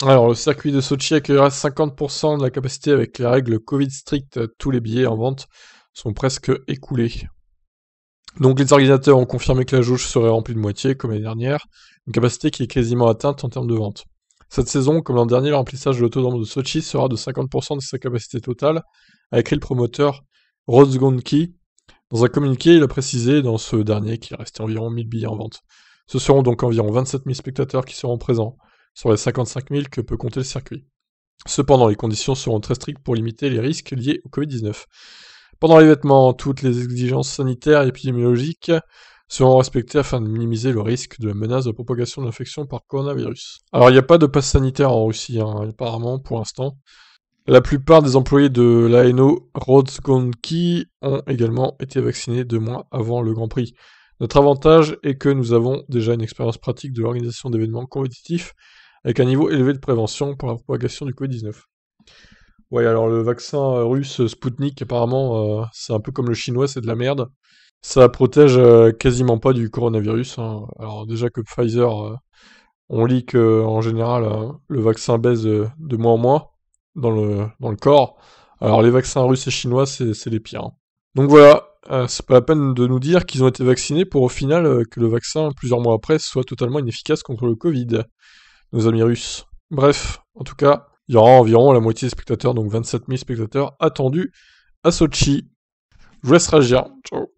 Alors, le circuit de Sochi accueillera 50% de la capacité avec les règles Covid strictes. Euh, tous les billets en vente sont presque écoulés. Donc, les organisateurs ont confirmé que la jauge serait remplie de moitié, comme l'année dernière, une capacité qui est quasiment atteinte en termes de vente. Cette saison, comme l'an dernier, le remplissage de l'autodrome de Sochi sera de 50% de sa capacité totale, a écrit le promoteur Rose Dans un communiqué, il a précisé dans ce dernier qu'il restait environ 1000 billets en vente. Ce seront donc environ 27 000 spectateurs qui seront présents sur les 55 000 que peut compter le circuit. Cependant, les conditions seront très strictes pour limiter les risques liés au Covid-19. Pendant les vêtements, toutes les exigences sanitaires et épidémiologiques seront respectées afin de minimiser le risque de la menace de propagation de l'infection par coronavirus. Alors, il n'y a pas de passe sanitaire en Russie, hein, apparemment, pour l'instant. La plupart des employés de l'ANO Rodzgonki ont également été vaccinés deux mois avant le Grand Prix. Notre avantage est que nous avons déjà une expérience pratique de l'organisation d'événements compétitifs avec un niveau élevé de prévention pour la propagation du Covid-19. Ouais, alors le vaccin euh, russe Sputnik, apparemment, euh, c'est un peu comme le chinois, c'est de la merde. Ça protège euh, quasiment pas du coronavirus. Hein. Alors déjà que Pfizer, on lit que en général le vaccin baisse de, moins en moins dans le, dans le corps. Alors les vaccins russes et chinois, c'est les pires. Hein. Donc voilà, c'est pas la peine de nous dire qu'ils ont été vaccinés pour au final que le vaccin, plusieurs mois après, soit totalement inefficace contre le Covid nos amis russes. Bref, en tout cas, il y aura environ la moitié des spectateurs, donc 27 000 spectateurs attendus à Sochi. Je vous laisse réagir. Ciao